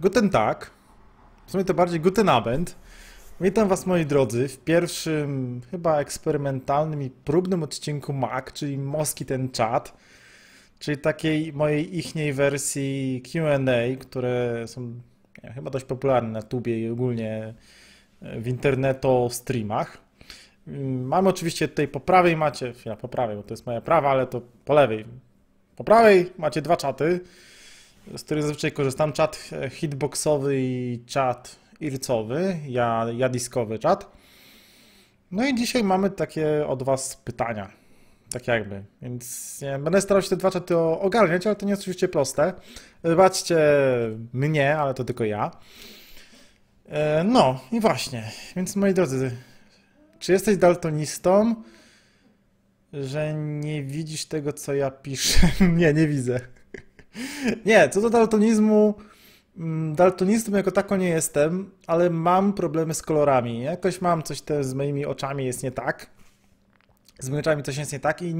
Guten Tag, w sumie to bardziej Guten Abend. Witam Was moi drodzy w pierwszym chyba eksperymentalnym i próbnym odcinku Mac, czyli Moski ten czat, czyli takiej mojej ichniej wersji Q&A, które są chyba dość popularne na tubie i ogólnie e, w interneto streamach. Mm, mamy oczywiście tutaj po prawej macie, ja po prawej, bo to jest moja prawa, ale to po lewej. Po prawej macie dwa czaty z których zazwyczaj korzystam, czat hitboxowy i czat ircowy, ja, ja diskowy czat. No i dzisiaj mamy takie od Was pytania, tak jakby. Więc nie, będę starał się te dwa czaty ogarniać, ale to nie jest oczywiście proste. Wybaczcie mnie, ale to tylko ja. E, no i właśnie, więc moi drodzy, czy jesteś daltonistą, że nie widzisz tego, co ja piszę? nie, nie widzę. Nie, co do daltonizmu, mm, daltonistą jako tako nie jestem, ale mam problemy z kolorami. Jakoś mam coś te z moimi oczami jest nie tak. Z moimi oczami coś jest nie tak i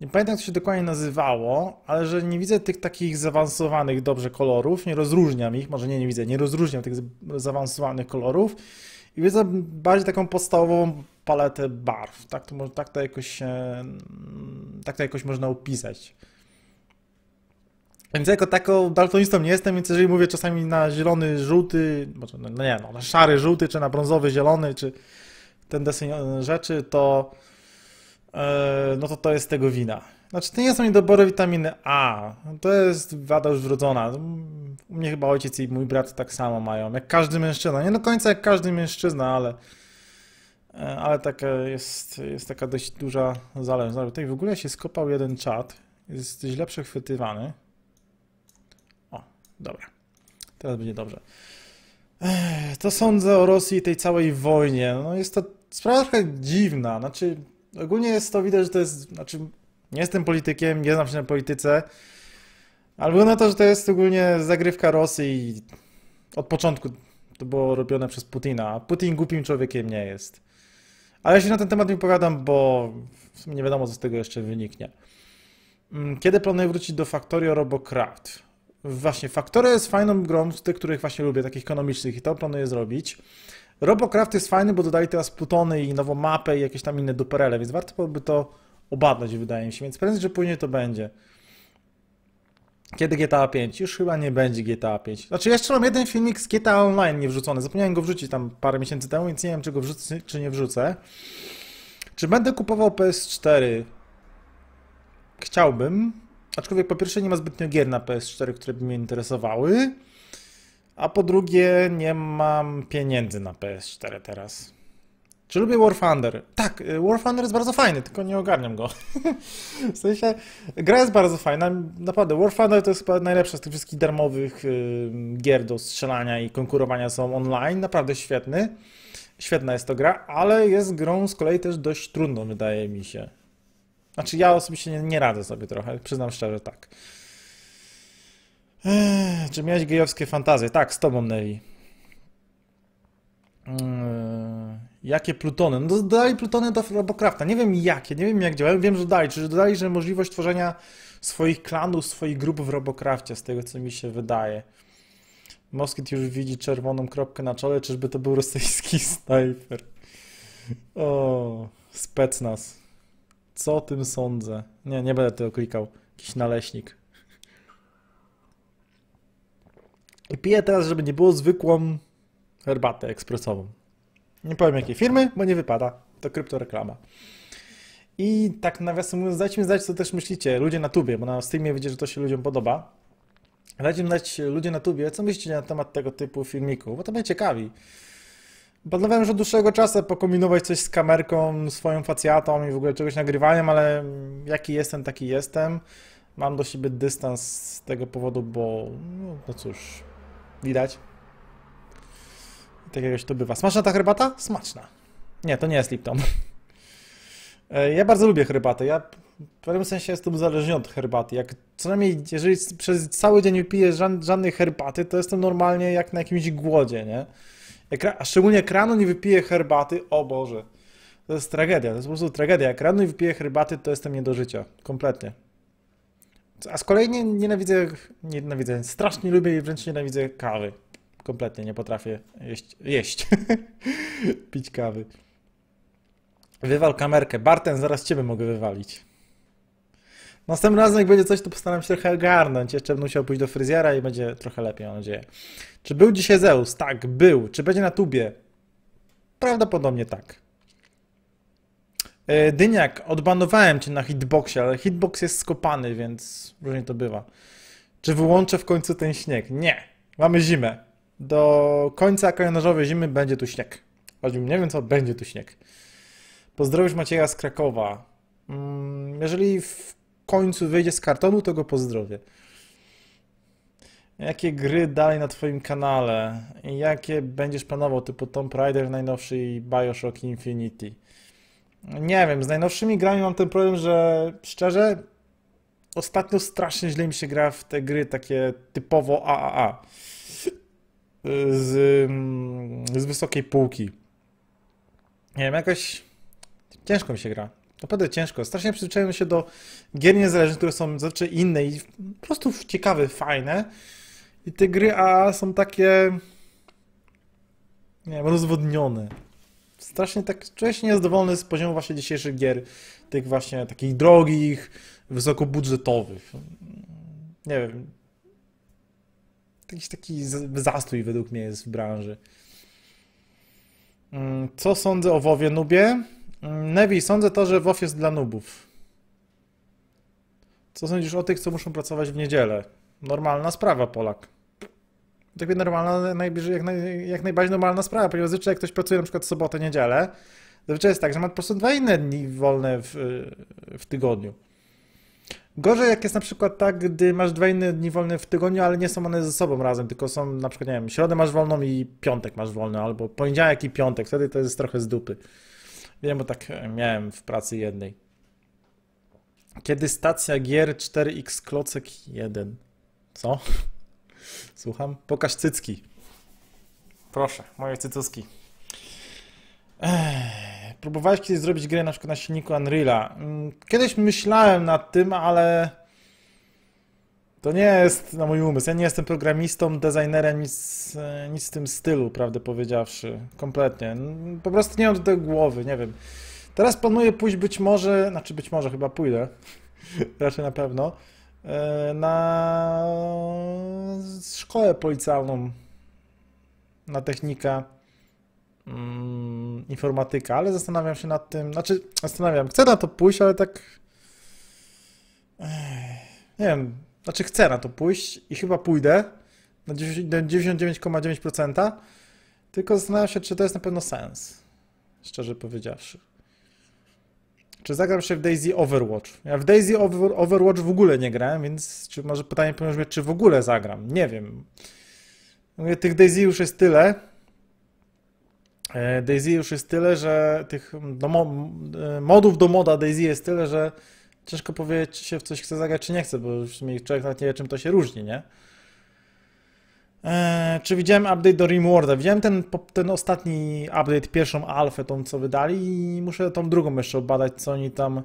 nie pamiętam jak to się dokładnie nazywało, ale że nie widzę tych takich zaawansowanych dobrze kolorów, nie rozróżniam ich, może nie, nie widzę, nie rozróżniam tych zaawansowanych kolorów i widzę bardziej taką podstawową paletę barw. Tak to, tak to, jakoś, tak to jakoś można opisać. Więc jako taką daltonistą nie jestem, więc jeżeli mówię czasami na zielony, żółty, no nie, no, na szary, żółty, czy na brązowy, zielony, czy ten deseń e, rzeczy, to yy, no to to jest tego wina. Znaczy, to nie są niedobory witaminy A. To jest wada już wrodzona. U mnie chyba ojciec i mój brat tak samo mają. Jak każdy mężczyzna. Nie do końca jak każdy mężczyzna, ale, e, ale taka jest, jest taka dość duża zależność. Tutaj w ogóle się skopał jeden czat. Jest źle przechwytywany. Dobra. Teraz będzie dobrze. to sądzę o Rosji i tej całej wojnie. No jest to sprawa trochę dziwna. Znaczy, ogólnie jest to widać, że to jest. Znaczy, nie jestem politykiem, nie znam się na polityce, ale wygląda to, że to jest ogólnie zagrywka Rosji i od początku to było robione przez Putina. A Putin głupim człowiekiem nie jest. Ale ja się na ten temat nie opowiadam, bo w sumie nie wiadomo, co z tego jeszcze wyniknie. Mm, kiedy planuję wrócić do Factorio Robocraft? Właśnie, Factory jest fajną grą z tych, których właśnie lubię, takich ekonomicznych i to planuję zrobić. Robocraft jest fajny, bo dodali teraz Plutony i nową mapę i jakieś tam inne duperele, więc warto byłoby to obadać, wydaje mi się. Więc prędzej czy później to będzie. Kiedy GTA 5? Już chyba nie będzie GTA 5. Znaczy, jeszcze mam jeden filmik z GTA Online nie wrzucony. Zapomniałem go wrzucić tam parę miesięcy temu, więc nie wiem, czy go wrzucę, czy nie wrzucę. Czy będę kupował PS4? Chciałbym, Aczkolwiek po pierwsze nie ma zbytnio gier na PS4, które by mnie interesowały, a po drugie nie mam pieniędzy na PS4 teraz. Czy lubię War Thunder? Tak, y, War Thunder jest bardzo fajny, tylko nie ogarniam go. w sensie, gra jest bardzo fajna, naprawdę. War Thunder to jest chyba najlepsza z tych wszystkich darmowych y, gier do strzelania i konkurowania są online. Naprawdę świetny. Świetna jest to gra, ale jest grą z kolei też dość trudną, wydaje mi się. Znaczy ja osobiście nie, nie radzę sobie trochę, przyznam szczerze tak. Eee, czy miałeś gejowskie fantazje? Tak, z tobą, Nelly. Eee, jakie plutony? No dodali plutony do Robocrafta. Nie wiem jakie, nie wiem jak działają. Wiem, że dodali. Czy dodali, że możliwość tworzenia swoich klanów, swoich grup w Robocrafcie, z tego co mi się wydaje. Moskit już widzi czerwoną kropkę na czole, czyżby to był rosyjski snajper? O, specnaz. Co o tym sądzę? Nie, nie będę tego klikał. Jakiś naleśnik. I piję teraz, żeby nie było zwykłą herbatę ekspresową. Nie powiem jakiej firmy, bo nie wypada. To kryptoreklama. I tak nawiasem mówiąc, dajcie mi znać, co też myślicie, ludzie na tubie, bo na Steamie wiecie, że to się ludziom podoba. Dajcie mi znać, ludzie na tubie, co myślicie na temat tego typu filmiku, bo to będzie ciekawi. Planowałem już od dłuższego czasu pokombinować coś z kamerką, swoją facjatą i w ogóle czegoś nagrywaniem, ale jaki jestem, taki jestem. Mam do siebie dystans z tego powodu, bo no, no cóż, widać. Tak jakoś to bywa. Smaczna ta herbata? Smaczna. Nie, to nie jest Lipton. E, ja bardzo lubię herbatę. Ja w pewnym sensie jestem uzależniony od herbaty. Jak co najmniej, jeżeli przez cały dzień nie piję żadnej herbaty, to jestem normalnie jak na jakimś głodzie, nie? Ekra a szczególnie jak rano nie wypiję herbaty, o Boże. To jest tragedia, to jest po prostu tragedia. Jak rano nie wypiję herbaty, to jestem nie do życia. Kompletnie. A z kolei nie, nienawidzę, nie nienawidzę, strasznie lubię i wręcz nienawidzę kawy. Kompletnie nie potrafię jeść, jeść. pić kawy. Wywal kamerkę. Barten, zaraz ciebie mogę wywalić. Następnym razem, jak będzie coś, to postaram się trochę ogarnąć. Jeszcze będę musiał pójść do fryzjera i będzie trochę lepiej, mam nadzieję. Czy był dzisiaj Zeus? Tak, był. Czy będzie na tubie? Prawdopodobnie tak. E, Dyniak, odbanowałem cię na hitboxie, ale hitbox jest skopany, więc różnie to bywa. Czy wyłączę w końcu ten śnieg? Nie. Mamy zimę. Do końca kalendarzowej zimy będzie tu śnieg. Choćbym nie wiem co, będzie tu śnieg. Pozdrowisz Macieja z Krakowa. Mm, jeżeli w końcu wyjdzie z kartonu, to go pozdrowię. Jakie gry dalej na Twoim kanale? Jakie będziesz planował, typu Tomb Raider najnowszy i Bioshock Infinity? Nie wiem, z najnowszymi grami mam ten problem, że szczerze, ostatnio strasznie źle mi się gra w te gry takie typowo AAA z, mm, z wysokiej półki. Nie wiem, jakoś ciężko mi się gra. Naprawdę ciężko. Strasznie przyzwyczaiłem się do gier niezależnych, które są zazwyczaj inne i po prostu ciekawe, fajne. I te gry A są takie... Nie wiem, rozwodnione. Strasznie tak czuję się niezadowolony z poziomu właśnie dzisiejszych gier. Tych właśnie takich drogich, wysokobudżetowych. Nie wiem. Jakiś taki zastój według mnie jest w branży. Mm, co sądzę o WoWie Nubie? Mm, Nevi, sądzę to, że WoW jest dla nubów. Co sądzisz o tych, co muszą pracować w niedzielę? Normalna sprawa, Polak. Takie normalna, najbliżej, jak, naj, jak najbardziej normalna sprawa, ponieważ zazwyczaj jak ktoś pracuje na przykład w sobotę, niedzielę, zazwyczaj jest tak, że ma po prostu dwa inne dni wolne w, w tygodniu. Gorzej jak jest na przykład tak, gdy masz dwa inne dni wolne w tygodniu, ale nie są one ze sobą razem, tylko są na przykład, nie wiem, środę masz wolną i piątek masz wolną, albo poniedziałek i piątek, wtedy to jest trochę z dupy. Wiem, bo tak e, miałem w pracy jednej. Kiedy stacja gier 4X klocek 1? Co? Słucham? Pokaż cycki. Proszę, moje cycuski. próbowałeś kiedyś zrobić grę na przykład na silniku Unreal'a. Mm, kiedyś myślałem nad tym, ale to nie jest na mój umysł. Ja nie jestem programistą, designerem, nic, e, nic w tym stylu, prawdę powiedziawszy. Kompletnie. Po prostu nie mam do tego głowy, nie wiem. Teraz planuję pójść być może, znaczy być może chyba pójdę, raczej na pewno, e, na szkołę policjalną, na technika mm, informatyka, ale zastanawiam się nad tym, znaczy zastanawiam, chcę na to pójść, ale tak nie wiem, znaczy chcę na to pójść i chyba pójdę na 99,9%, tylko zastanawiam się, czy to jest na pewno sens, szczerze powiedziawszy. Czy zagram się w Daisy Overwatch? Ja w Daisy Overwatch w ogóle nie grałem, więc czy może pytanie powiem, czy w ogóle zagram? Nie wiem. Mówię, tych Daisy już jest tyle. E, Daisy już jest tyle, że tych do no e, modów do moda Daisy jest tyle, że ciężko powiedzieć, czy się w coś chce zagrać, czy nie chce, bo w sumie człowiek nawet nie wie, czym to się różni, nie? Eee, czy widziałem update do Rimworlda? Widziałem ten, ten ostatni update, pierwszą alfę, tą co wydali i muszę tą drugą jeszcze obbadać, co oni tam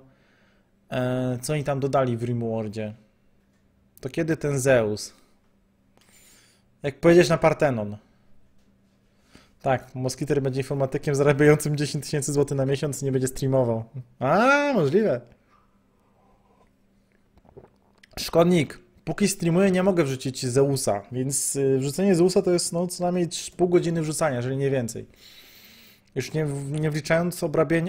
eee, co oni tam dodali w Rimworldzie. To kiedy ten Zeus? Jak pojedziesz na Partenon. Tak, Moskiter będzie informatykiem zarabiającym 10 tysięcy złotych na miesiąc i nie będzie streamował. A, możliwe. Szkodnik. Póki streamuję, nie mogę wrzucić Zeusa, więc y, wrzucenie Zeusa to jest no, co najmniej pół godziny wrzucania, jeżeli nie więcej. Już nie, nie wliczając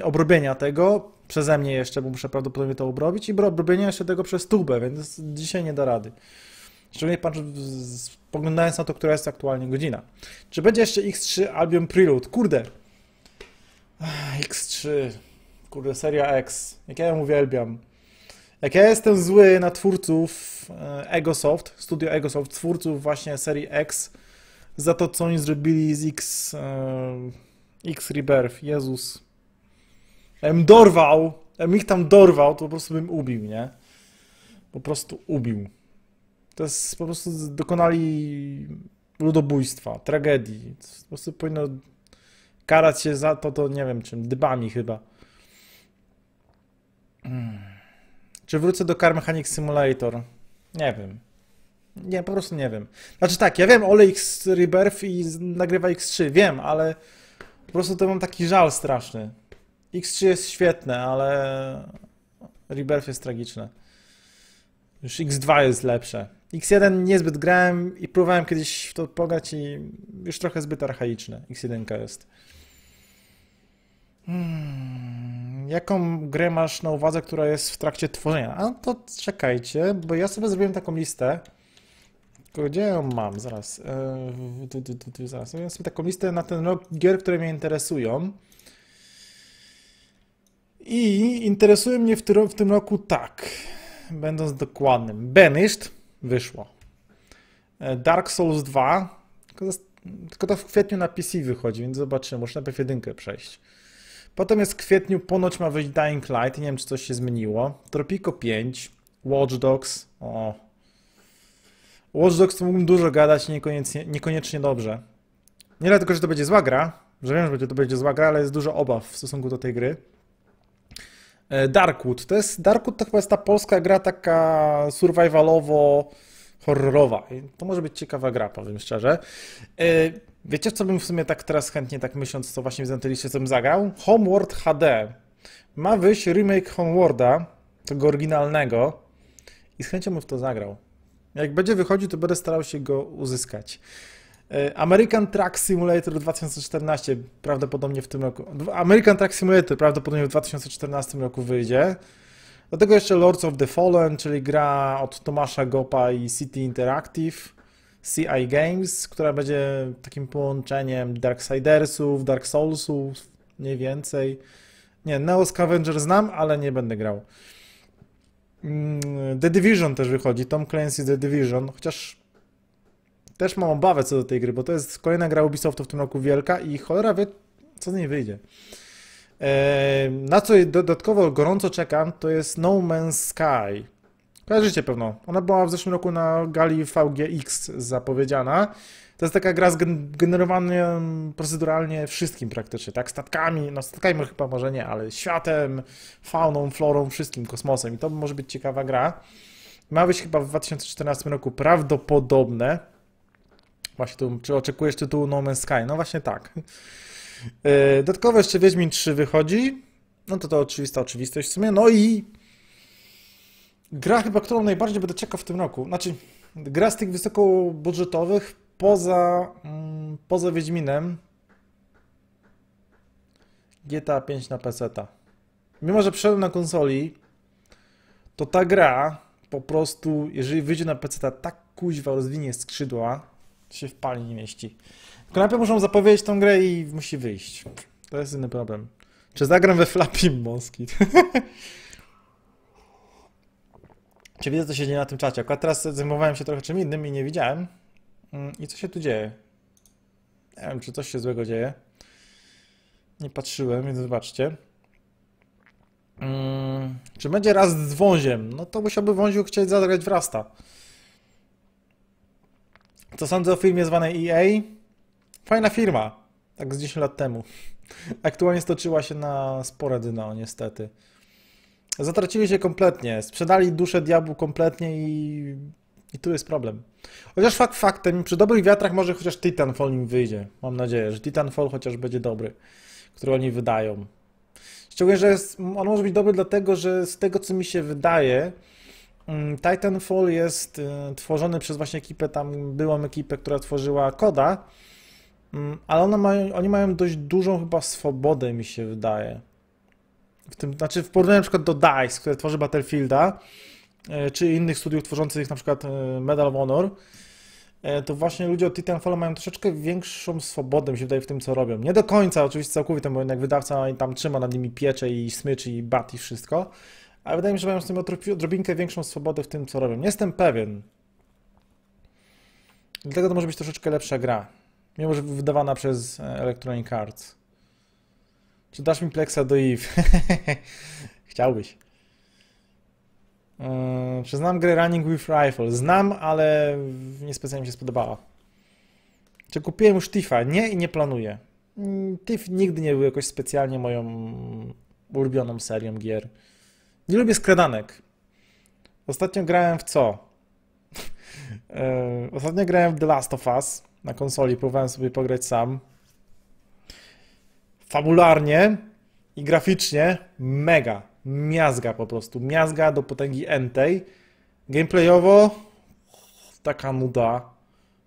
obrobienia tego przeze mnie jeszcze, bo muszę prawdopodobnie to obrobić, i obrobienia jeszcze tego przez tubę, więc dzisiaj nie da rady. Szczególnie spoglądając na to, która jest aktualnie godzina. Czy będzie jeszcze X3 Albion Prelude? Kurde! X3. Kurde, seria X. Jak ja ją uwielbiam. Jak ja jestem zły na twórców e, Egosoft, studio Egosoft, twórców właśnie serii X, za to, co oni zrobili z X, e, X Rebirth, Jezus. Em dorwał, bym ich tam dorwał, to po prostu bym ubił, nie? Po prostu ubił. To jest po prostu dokonali ludobójstwa, tragedii. Po prostu powinno karać się za to, to nie wiem czym, dybami chyba. Hmm. Czy wrócę do Car Mechanic Simulator? Nie wiem. Nie, po prostu nie wiem. Znaczy tak, ja wiem Ole X Rebirth i nagrywa X3, wiem, ale po prostu to mam taki żal straszny. X3 jest świetne, ale Rebirth jest tragiczne. Już X2 jest lepsze. X1 niezbyt grałem i próbowałem kiedyś w to pograć i już trochę zbyt archaiczne. X1 jest. Hmm jaką grę masz na uwadze, która jest w trakcie tworzenia? A to czekajcie, bo ja sobie zrobiłem taką listę. Gdzie ją mam? Zaraz. E, zaraz. Ja sobie taką listę na ten rok gier, które mnie interesują. I interesuje mnie w, ty, w tym roku tak, będąc dokładnym. Banished wyszło. E, Dark Souls 2, tylko, tylko to w kwietniu na PC wychodzi, więc zobaczymy. Muszę najpierw jedynkę przejść. Potem jest w kwietniu, ponoć ma wyjść Dying Light, nie wiem czy coś się zmieniło. Tropico 5, Watch Dogs, o. Watch Dogs to mógłbym dużo gadać, niekoniecznie, niekoniecznie dobrze. Nie dlatego, że to będzie zła gra, że wiem, że to będzie zła gra, ale jest dużo obaw w stosunku do tej gry. E, Darkwood, to jest, Darkwood to chyba jest ta polska gra taka survivalowo horrorowa. I to może być ciekawa gra, powiem szczerze. E, wiecie, co bym w sumie tak teraz chętnie, tak myśląc, co właśnie w Zenteliście, co bym zagrał? Homeward HD. Ma wyjść remake Homeworlda, tego oryginalnego i z chęcią bym w to zagrał. Jak będzie wychodził, to będę starał się go uzyskać. E, American Truck Simulator 2014 prawdopodobnie w tym roku. American Truck Simulator prawdopodobnie w 2014 roku wyjdzie. Do tego jeszcze Lords of the Fallen, czyli gra od Tomasza Gopa i City Interactive, CI Games, która będzie takim połączeniem Darksidersów, Dark Soulsów, mniej więcej. Nie, Neo Scavenger znam, ale nie będę grał. Mm, the Division też wychodzi, Tom Clancy The Division, chociaż też mam obawę co do tej gry, bo to jest kolejna gra Ubisoftu w tym roku wielka i cholera wie, co z niej wyjdzie. Na co dodatkowo gorąco czekam, to jest No Man's Sky. Kojarzycie pewno. Ona była w zeszłym roku na gali VGX zapowiedziana. To jest taka gra generowana proceduralnie wszystkim praktycznie, tak? Statkami, no statkami chyba może nie, ale światem, fauną, florą, wszystkim, kosmosem. I to może być ciekawa gra. Ma być chyba w 2014 roku prawdopodobne. Właśnie tu, czy oczekujesz tytułu No Man's Sky? No właśnie tak. E, dodatkowo jeszcze Wiedźmin 3 wychodzi. No to to oczywista oczywistość w sumie. No i gra chyba, którą najbardziej będę czekał w tym roku. Znaczy, gra z tych wysokobudżetowych poza, mm, poza Wiedźminem GTA 5 na pc Mimo, że przeszedłem na konsoli, to ta gra po prostu, jeżeli wyjdzie na PC, tak kuźwa rozwinie skrzydła, się w pali nie mieści. Tylko najpierw muszą zapowiedzieć tą grę i musi wyjść. To jest inny problem. Czy zagram we Flappy Moskit? Czy widzę, co się dzieje na tym czacie? Akurat teraz zajmowałem się trochę czym innym i nie widziałem. Mm, I co się tu dzieje? Nie wiem, czy coś się złego dzieje. Nie patrzyłem, więc zobaczcie. Hmm, czy będzie raz z wąziem? No to musiałby wąziu chcieć zagrać w Rasta. Co sądzę o firmie zwanej EA? Fajna firma, tak z 10 lat temu. Aktualnie stoczyła się na spore dno, niestety. Zatracili się kompletnie, sprzedali duszę diabłu kompletnie i, i tu jest problem. Chociaż fakt faktem, przy dobrych wiatrach może chociaż Titanfall im wyjdzie. Mam nadzieję, że Titanfall chociaż będzie dobry, który oni wydają. Szczególnie, że jest, on może być dobry dlatego, że z tego co mi się wydaje, Mm, Titanfall jest y, tworzony przez właśnie ekipę, tam byłą ekipę, która tworzyła koda, mm, ale oni mają dość dużą chyba swobodę, mi się wydaje. W tym, znaczy w porównaniu na przykład do DICE, które tworzy Battlefielda, e, czy innych studiów tworzących na przykład e, Medal of Honor, e, to właśnie ludzie od Titanfalla mają troszeczkę większą swobodę, mi się wydaje, w tym, co robią. Nie do końca, oczywiście całkowicie, bo jednak wydawca tam trzyma nad nimi piecze i smyczy i bat i wszystko, ale wydaje mi się, że mają z tym odrobinkę większą swobodę w tym, co robią. Nie jestem pewien. Dlatego to może być troszeczkę lepsza gra. Mimo, że wydawana przez e, Electronic Arts. Czy dasz mi Plexa do Eve? Chciałbyś. Yy, czy znam grę Running with Rifle? Znam, ale niespecjalnie mi się spodobała. Czy kupiłem już Tifa? Nie i nie planuję. Mm, Tif nigdy nie był jakoś specjalnie moją ulubioną serią gier. Nie lubię skradanek. Ostatnio grałem w co? E, ostatnio grałem w The Last of Us na konsoli, próbowałem sobie pograć sam. Fabularnie i graficznie mega, miazga po prostu, miazga do potęgi entej. Gameplayowo taka nuda,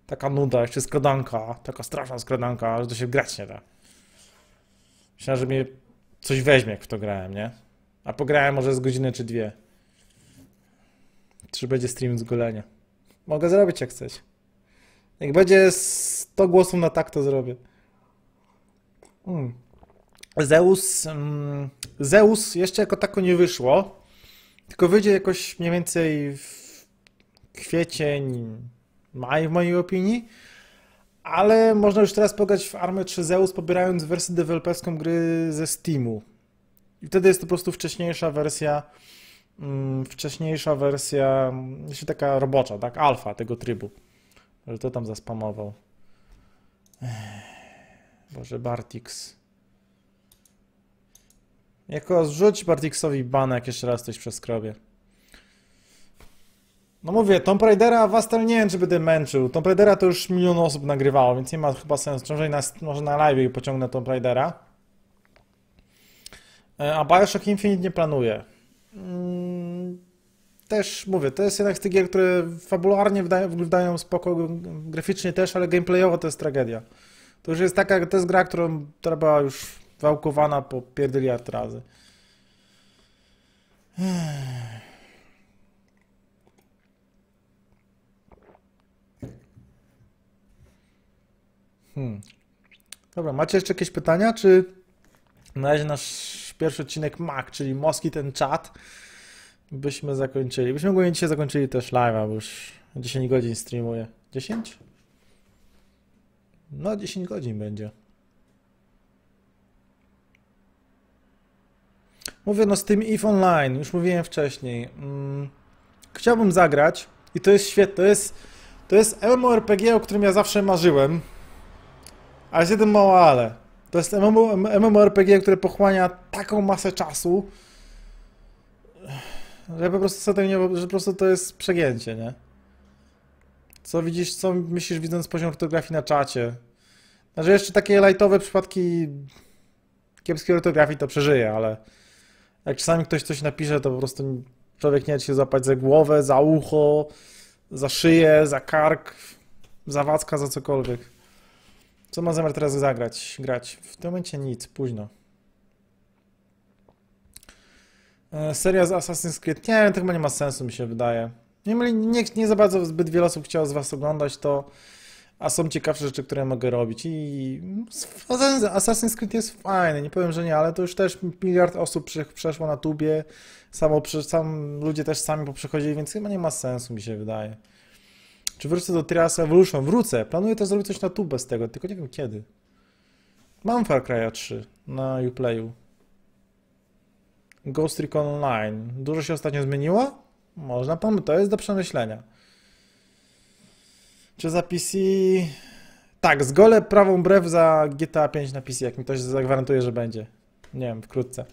taka nuda, jeszcze skradanka, taka straszna skradanka, że to się grać nie da. Myślałem, że mnie coś weźmie, jak w to grałem, nie? A pograłem może z godziny czy dwie. Czy będzie stream z golenia? Mogę zrobić jak chcesz. Jak będzie 100 głosów na tak, to zrobię. Hmm. Zeus. Mm, Zeus jeszcze jako tako nie wyszło. Tylko wyjdzie jakoś mniej więcej w kwiecień, maj w mojej opinii. Ale można już teraz pograć w Armę 3 Zeus, pobierając wersję deweloperską gry ze Steamu. I wtedy jest to po prostu wcześniejsza wersja, mm, wcześniejsza wersja, jeszcze mm, taka robocza, tak, alfa tego trybu. Że to tam zaspamował. Boże, Bartix. Jako zrzuć Bartixowi banek jeszcze raz coś przeskrobię. No mówię, Tomb Raidera Wastel nie wiem, czy będę męczył. Tomb Raidera to już milion osób nagrywało, więc nie ma chyba sensu. Może na, może na live pociągnę Tomb Raidera. E, a Bioshock Infinite nie planuje. Mm, też mówię, to jest jednak z tych gier, które fabularnie wydają, wyglądają spoko, graficznie też, ale gameplayowo to jest tragedia. To już jest taka, to jest gra, którą trzeba już wałkowana po pierdyliard razy. Hmm. Dobra, macie jeszcze jakieś pytania, czy na razie nasz pierwszy odcinek MAC, czyli Moski ten czat, byśmy zakończyli. Byśmy ogólnie dzisiaj zakończyli też live, bo już 10 godzin streamuję. 10? No 10 godzin będzie. Mówię no z tym If Online, już mówiłem wcześniej. Mm, chciałbym zagrać i to jest świetne, to jest, to jest MMORPG, o którym ja zawsze marzyłem. A jest jeden mały ale. To jest MMORPG, które pochłania taką masę czasu, że po prostu sobie nie, że po prostu to jest przegięcie, nie? Co widzisz, co myślisz widząc poziom ortografii na czacie? Znaczy jeszcze takie lightowe przypadki kiepskiej ortografii to przeżyje, ale jak czasami ktoś coś napisze, to po prostu człowiek nie chce się zapać za głowę, za ucho, za szyję, za kark, za wacka, za cokolwiek. Co ma zamiar teraz zagrać, grać? W tym momencie nic, późno. E, seria z Assassin's Creed, nie wiem, to chyba nie ma sensu mi się wydaje. Nie, nie, nie za bardzo zbyt wiele osób chciało z was oglądać to, a są ciekawsze rzeczy, które mogę robić i Assassin's Creed jest fajny, nie powiem, że nie, ale to już też miliard osób przeszło na tubie, samo, sam, ludzie też sami poprzechodzili, więc chyba nie ma sensu mi się wydaje. Czy wrócę do Trials Evolution? Wrócę. Planuję też zrobić coś na tubę z tego, tylko nie wiem kiedy. Mam Far Cry'a 3 na Uplayu. Ghost Recon Online. Dużo się ostatnio zmieniło? Można pomyśleć, to jest do przemyślenia. Czy za PC... Tak, zgolę prawą brew za GTA 5 na PC, jak mi ktoś zagwarantuje, że będzie. Nie wiem, wkrótce.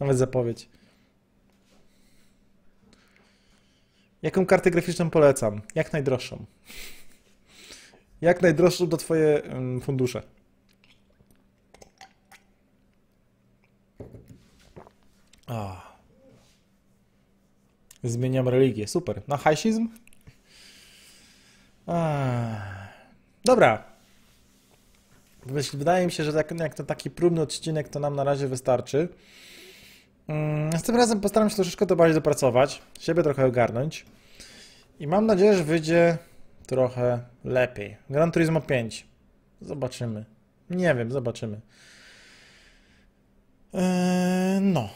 Nawet zapowiedź. Jaką kartę graficzną polecam? Jak najdroższą. Jak najdroższą do Twoje fundusze. O. Zmieniam religię. Super. Na hajsizm? Dobra. Wydaje mi się, że tak- jak to taki próbny odcinek, to nam na razie wystarczy. Mm, z tym razem postaram się troszeczkę to bardziej dopracować, siebie trochę ogarnąć i mam nadzieję, że wyjdzie trochę lepiej. Gran Turismo 5. Zobaczymy. Nie wiem, zobaczymy. Eee, no.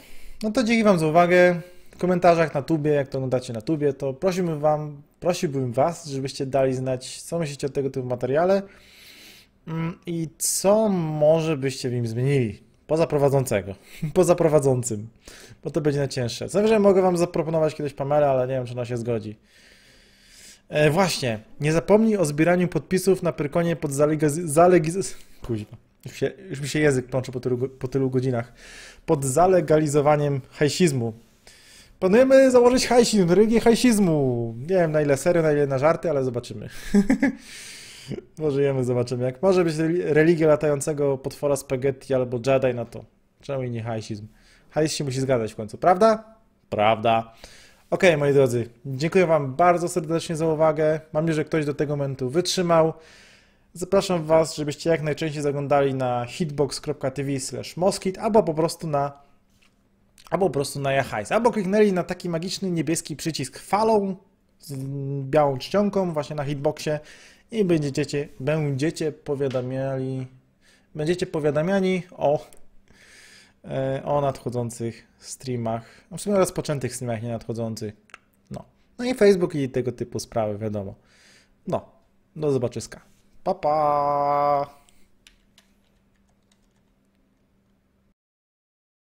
No to dzięki Wam za uwagę. W komentarzach na tubie, jak to oglądacie na tubie, to prosiłbym Wam, prosiłbym Was, żebyście dali znać, co myślicie o tego typu materiale mm, i co może byście w nim zmienili. Poza prowadzącego. Poza prowadzącym. Bo to będzie najcięższe. Zawsze mogę wam zaproponować kiedyś Pamela, ale nie wiem, czy ona się zgodzi. E, właśnie. Nie zapomnij o zbieraniu podpisów na Pyrkonie pod zalegalizowaniem... Późno. Już, się, już mi się język plączy po tylu, po tylu godzinach. Pod zalegalizowaniem hajsizmu. Planujemy założyć hajsizm, religię hajsizmu. Nie wiem na ile serio, na ile na żarty, ale zobaczymy. Pożyjemy, zobaczymy. Jak może być religia latającego potwora spaghetti albo Jedi, no to czemu i nie hajsizm? Hajs się musi zgadzać w końcu, prawda? Prawda. Ok, moi drodzy, dziękuję Wam bardzo serdecznie za uwagę. Mam nadzieję, że ktoś do tego momentu wytrzymał. Zapraszam Was, żebyście jak najczęściej zaglądali na hitbox.tv moskit albo po prostu na albo po prostu na jahajs, albo kliknęli na taki magiczny niebieski przycisk falą z białą czcionką właśnie na hitboxie i będziecie, będziecie powiadamiali, będziecie powiadamiani o, e, o nadchodzących streamach, w sumie rozpoczętych streamach, nie nadchodzących. No. no i Facebook i tego typu sprawy, wiadomo. No, do zobaczyska. Pa, pa!